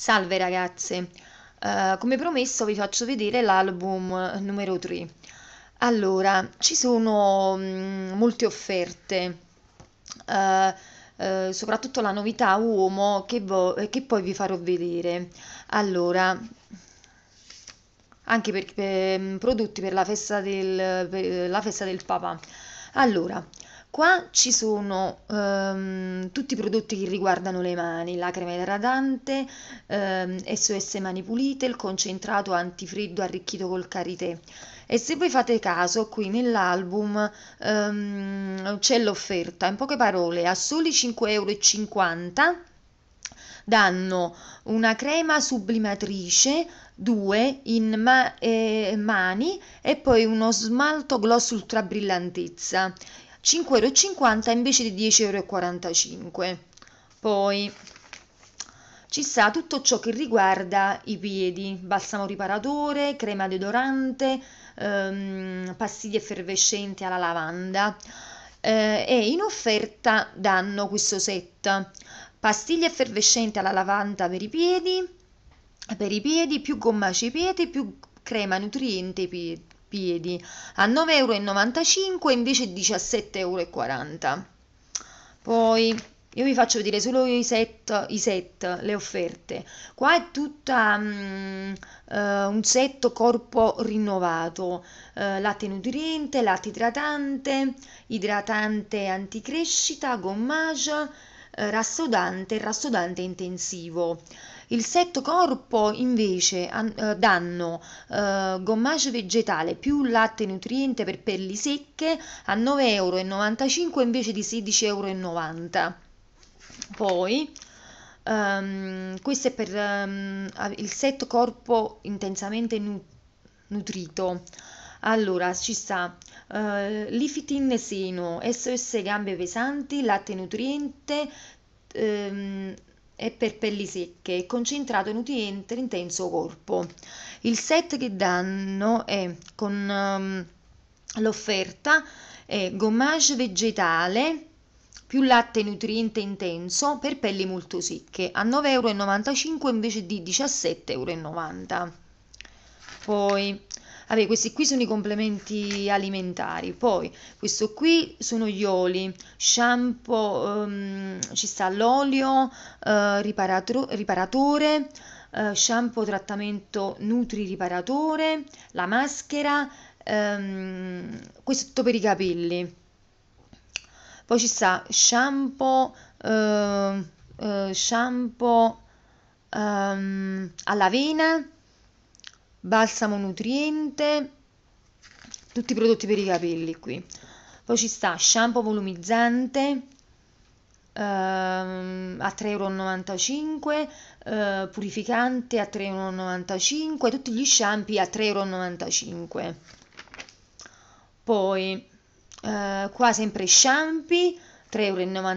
Salve ragazze, uh, come promesso vi faccio vedere l'album numero 3. Allora, ci sono mh, mm, molte offerte, uh, uh, soprattutto la novità uomo che, che, poi vi farò vedere. Allora, anche per, per mm, prodotti per la festa del, per la festa del papà. Allora, Qua ci sono ehm, tutti i prodotti che riguardano le mani, la crema idratante, ehm, SOS Mani Pulite, il concentrato antifreddo arricchito col karité. E se voi fate caso, qui nell'album ehm, c'è l'offerta, in poche parole, a soli 5,50 euro danno una crema sublimatrice, due in ma- eh, mani e poi uno smalto gloss ultra brillantezza. 5,50€ invece di 10,45€. Poi ci sta tutto ciò che riguarda i piedi, balsamo riparatore, crema deodorante, ehm, pastiglie effervescenti alla lavanda. Eh, e in offerta danno questo set pastiglie effervescenti alla lavanda per i piedi, per i piedi più gommaci piedi più crema nutriente ai piedi piedi a 9,95 euro invece 17,40 euro. Poi io vi faccio vedere solo i set, i set le offerte. Qua è tutta um, uh, un set corpo rinnovato, uh, latte nutriente, latte idratante, idratante anticrescita, gommage, uh, rassodante, rassodante intensivo. Il set corpo invece eh, danno eh, gommage vegetale più latte nutriente per pelli secche a 9,95 euro invece di 16,90 euro. Poi um, questo è per um, il set corpo intensamente nu- nutrito. Allora, ci sta uh, Lifitin seno, SOS gambe pesanti, latte nutriente, um, e per pelli secche e concentrato nutriente intenso corpo. Il set che danno è con um, l'offerta è gommage vegetale più latte nutriente intenso per pelli molto secche a 9,95 euro invece di 17,90 euro. Poi Vabbè, questi qui sono i complementi alimentari. Poi questo qui sono gli oli, shampoo, um, ci sta l'olio uh, eh, riparato riparatore, uh, shampoo trattamento nutri riparatore, la maschera, um, questo è tutto per i capelli. Poi ci sta shampoo, uh, shampoo um, all'avena balsamo nutriente, tutti i prodotti per i capelli qui. Poi ci sta shampoo volumizzante ehm, a 3,95€, eh, purificante a 3,95 euro, tutti gli shampoo a 3,95 euro. Poi eh, qua sempre shampoo euro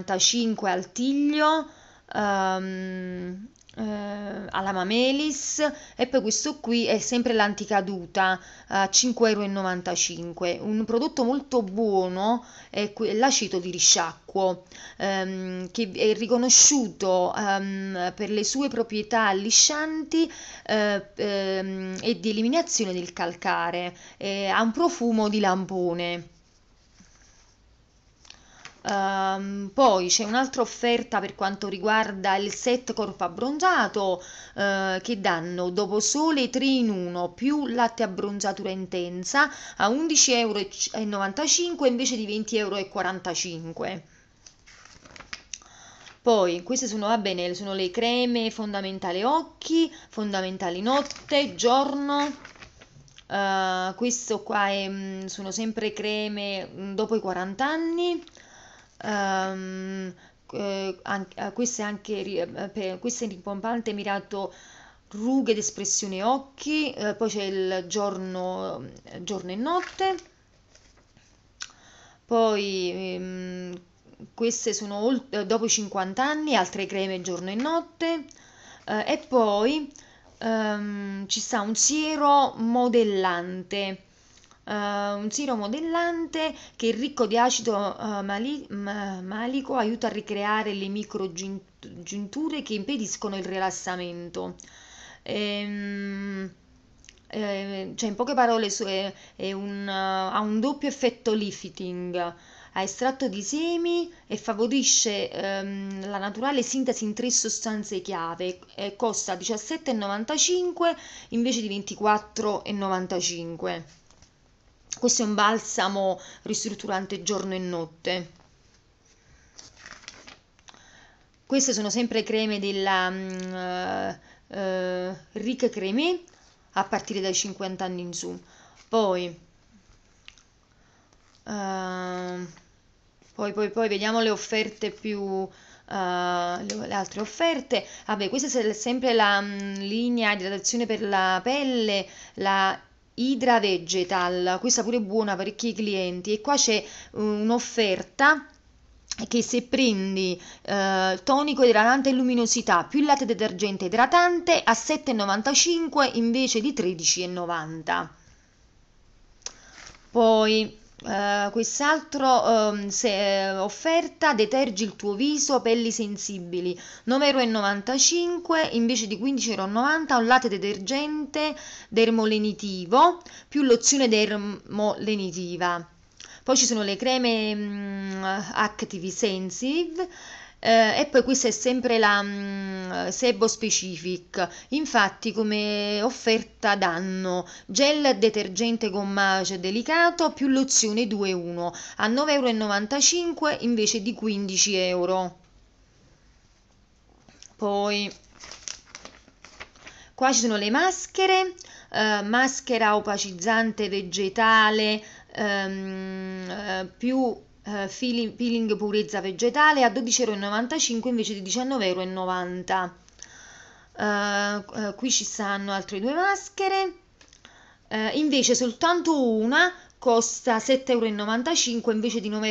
al tiglio, ehm, eh, alla Mamelis e poi questo qui è sempre l'anticaduta a 5,95 euro un prodotto molto buono è l'aceto di risciacquo ehm, che è riconosciuto ehm, per le sue proprietà liscianti eh, ehm, e di eliminazione del calcare eh, ha un profumo di lampone Um, poi c'è un'altra offerta per quanto riguarda il set corpo abbronzato uh, che danno dopo sole 3 in 1 più latte abbronzatura intensa a 11,95 euro invece di 20,45 euro. Poi queste sono, va bene, sono le creme fondamentali occhi, fondamentali notte, giorno. Uh, questo qua è, mm, sono sempre creme mm, dopo i 40 anni um, anche, questo eh, è anche questo è ripompante mirato rughe d'espressione occhi poi c'è il giorno, giorno e notte poi ehm, queste sono dopo i 50 anni altre creme giorno e notte e poi ehm, ci sta un siero modellante uh, un siero modellante che è ricco di acido uh, mali- ma- malico, aiuta a ricreare le microgiunture che impediscono il rilassamento. Ehm, eh, cioè in poche parole su, è, è un, uh, ha un doppio effetto lifting ha estratto di semi e favorisce ehm, la naturale sintesi in tre sostanze chiave eh, costa 17,95 invece di 24,95 questo è un balsamo ristrutturante giorno e notte. Queste sono sempre creme della uh, mm, eh, uh, eh, Ric Creme a partire dai 50 anni in su. Poi, uh, poi, poi, poi vediamo le offerte più... Uh, le, le, altre offerte. Vabbè, questa è sempre la m, mm, linea di idratazione per la pelle, la Hydra Vegetal, questa pure buona per i clienti e qua c'è uh, un'offerta che se prendi eh, tonico idratante e luminosità più latte detergente idratante a 7,95 invece di 13,90 poi eh, quest'altro uh, se, uh, offerta detergi il tuo viso pelli sensibili 9,95 euro invece di 15,90 euro un latte detergente dermolenitivo più lozione dermolenitiva poi ci sono le creme mh, mm, Active Sensive eh, e poi questa è sempre la mh, mm, Sebo Specific, infatti come offerta danno gel detergente gommage cioè delicato più lozione 2-1 a 9,95 euro invece di 15 euro. Poi qua ci sono le maschere, eh, maschera opacizzante vegetale ehm, eh, più eh, feeling, peeling purezza vegetale a 12,95 euro invece di 19,90€. Uh, uh, qui ci stanno altre due maschere, uh, invece soltanto una costa 7,95 euro invece di 9,95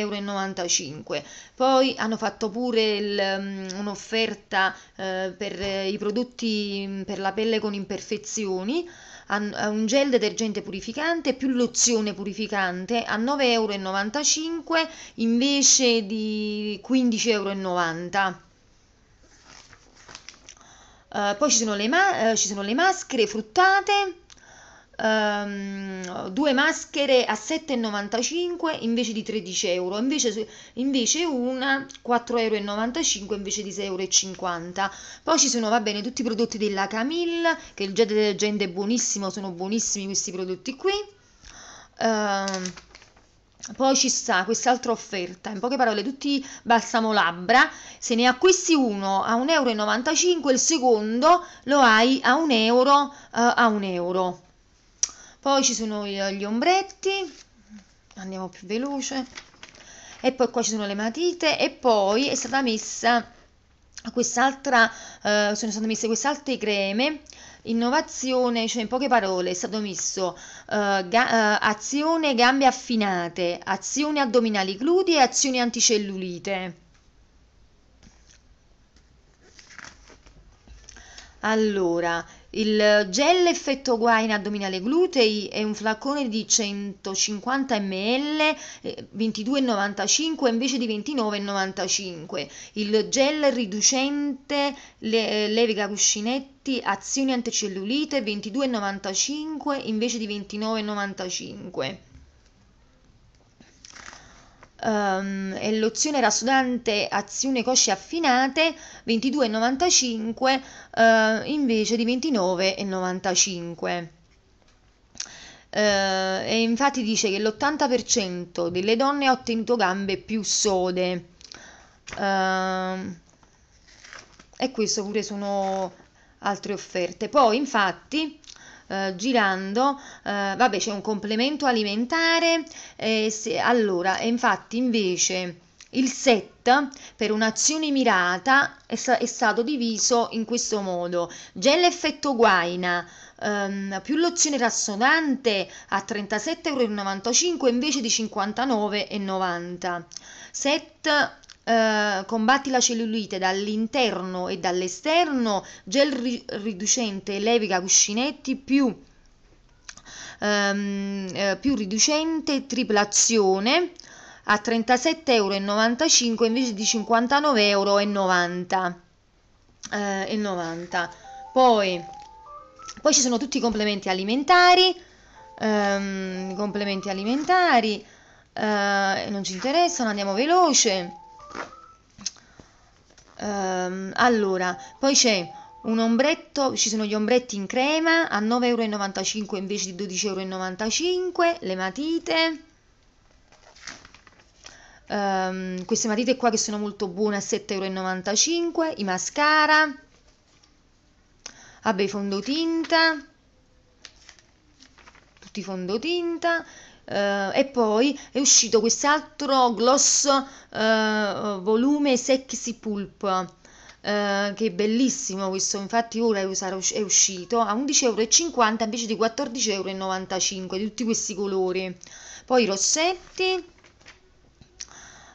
euro. Poi hanno fatto pure il, um, un'offerta eh, per i prodotti mm, per la pelle con imperfezioni eh, un gel detergente purificante più lozione purificante a 9,95 euro invece di 15,90 euro. Uh, poi ci sono, le ma- uh, ci sono le maschere fruttate ehm, due maschere a 7,95 invece di 13 euro, invece, invece una 4,95 euro invece di 6,50 euro. Poi ci sono, va bene, tutti i prodotti della Camille, che il gel detergente è buonissimo, sono buonissimi questi prodotti qui. Ehm, poi ci sta quest'altra offerta, in poche parole tutti balsamo labbra, se ne acquisti uno a 1,95 euro, il secondo lo hai a 1 euro, uh, a 1 euro poi ci sono gli ombretti andiamo più veloce e poi qua ci sono le matite e poi è stata messa quest'altra eh, sono state messe queste altre creme innovazione cioè in poche parole è stato messo eh, ga eh, azione gambe affinate azione addominali glutei e azione anticellulite allora il gel effetto guaina addominale glutei è un flacone di 150 ml 22,95 eh, invece di 29,95 il gel riducente le, eh, levica cuscinetti azioni anticellulite 22,95 invece di 29,95 um, e l'opzione rasodante azione cosce affinate 22,95 uh, eh, invece di 29,95 uh, eh, e infatti dice che l'80% delle donne ha ottenuto gambe più sode uh, e questo pure sono altre offerte poi infatti eh, girando, eh, vabbè c'è un complemento alimentare, eh, se, allora infatti invece il set per un'azione mirata è, è, stato diviso in questo modo, gel effetto guaina, ehm, più lozione rassonante a 37,95 euro invece di 59,90 set eh, combatti la cellulite dall'interno e dall'esterno, gel ri- riducente levica cuscinetti più, ehm, eh, più riducente triplazione a 37,95 euro invece di 59,90 euro. Eh, 90. Poi, poi ci sono tutti i complementi alimentari, ehm, complementi alimentari, eh, non ci interessano, andiamo veloce. Ehm, allora, poi c'è un ombretto, ci sono gli ombretti in crema a 9,95€ invece di 12,95€, le matite. Um, queste matite qua che sono molto buone a 7,95€, i mascara, vabbè fondotinta, tutti i fondotinta, eh, e poi è uscito quest'altro gloss eh, volume sexy pulp Uh, che è bellissimo questo infatti ora è, us- è uscito a 11,50 euro invece di 14,95€ di tutti questi colori poi i rossetti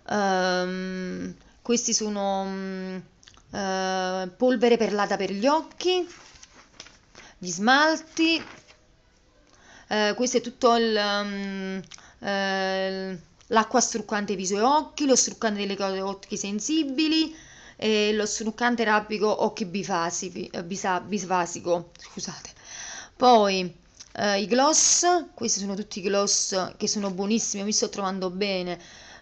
um, questi sono um, uh, polvere perlata per gli occhi gli smalti eh, questo è tutto il, um, eh, l'acqua struccante viso e occhi, lo struccante delle cose occhi sensibili, e lo struccante rapido occhi bifasici, eh, bisa, bisvasico, scusate. Poi eh, i gloss, questi sono tutti i gloss che sono buonissimi, mi sto trovando bene.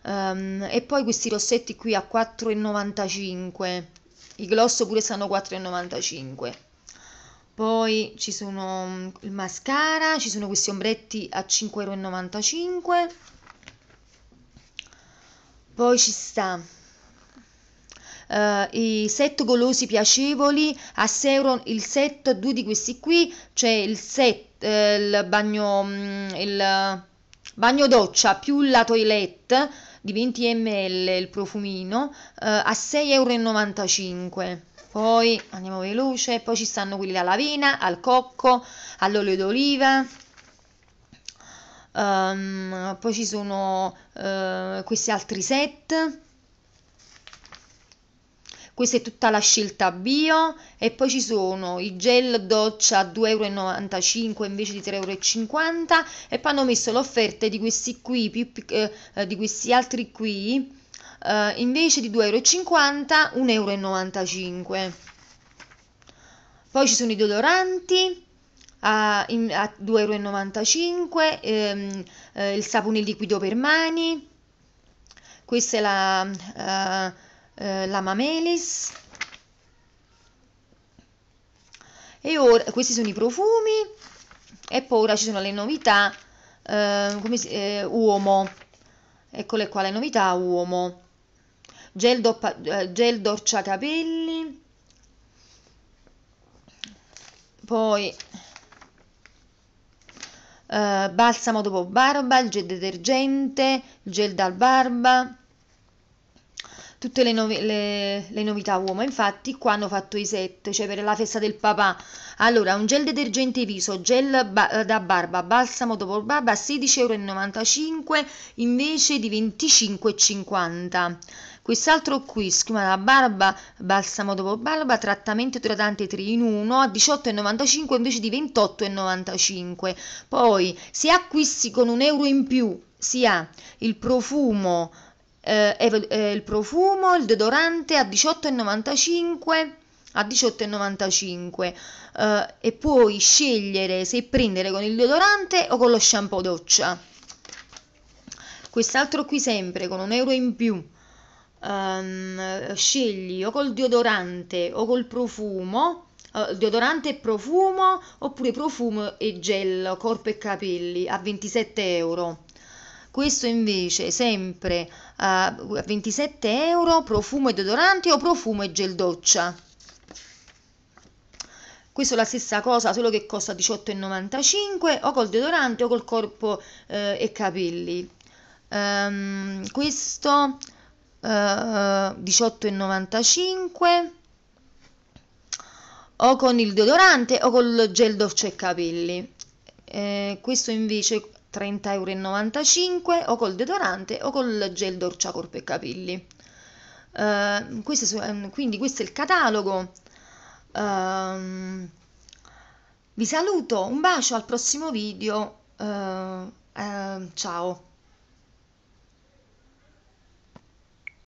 Um, e poi questi rossetti qui a 4,95. I gloss pure stanno 4,95. Poi ci sono mm, il mascara, ci sono questi ombretti a 5,95 euro. Poi ci sta Uh, i set golosi piacevoli a 6 euro il set due di questi qui cioè il set eh, il bagno mm, il bagno doccia più la toilette di 20 ml il profumino uh, a 6,95 euro poi andiamo veloce, poi ci stanno quelli alla vina, al cocco, all'olio d'oliva, um, poi ci sono uh, questi altri set, questa è tutta la scelta bio e poi ci sono i gel doccia 2,95 euro invece di 3,50 euro, e poi hanno messo l'offerta di questi qui, più, eh, di questi altri qui eh, invece di 2,50 euro 1,95 euro. Poi ci sono i doloranti eh, a, a 2,95 euro, ehm, eh, il sapone liquido per mani, questa è la, eh, eh, la Mamelis. E ora, questi sono i profumi e poi ora ci sono le novità eh, come eh, uomo eccole qua le novità uomo gel, doppa, eh, gel dorciacapelli, poi eh, balsamo dopo barba, il gel detergente, il gel dal barba, tutte le, novi, le, le, novità uomo. Infatti, qua hanno fatto i set, cioè per la festa del papà. Allora, un gel detergente viso, gel ba eh, da barba, balsamo dopo barba, 16,95 euro invece di 25,50 quest'altro qui si chiama barba balsamo dopo barba trattamento idratante 3 in 1 a 18,95 invece di 28,95 poi se acquisti con un euro in più si ha il profumo eh, eh, il profumo il deodorante a 18,95 a 18,95 eh, e puoi scegliere se prendere con il deodorante o con lo shampoo doccia quest'altro qui sempre con un euro in più um, scegli o col deodorante o col profumo, uh, deodorante e profumo oppure profumo e gel corpo e capelli a 27 euro. Questo invece sempre uh, a 27 euro profumo e deodorante o profumo e gel doccia. Questo è la stessa cosa, solo che costa 18,95 o col deodorante o col corpo eh, e capelli. Um, questo 18,95 eh, o con il deodorante o col gel dolce capelli eh, questo invece 30,95€ o col deodorante o col gel doccia corpo e capelli. Uh, questo, ehm, quindi questo è il catalogo. Uh, vi saluto, un bacio al prossimo video. Uh, ciao.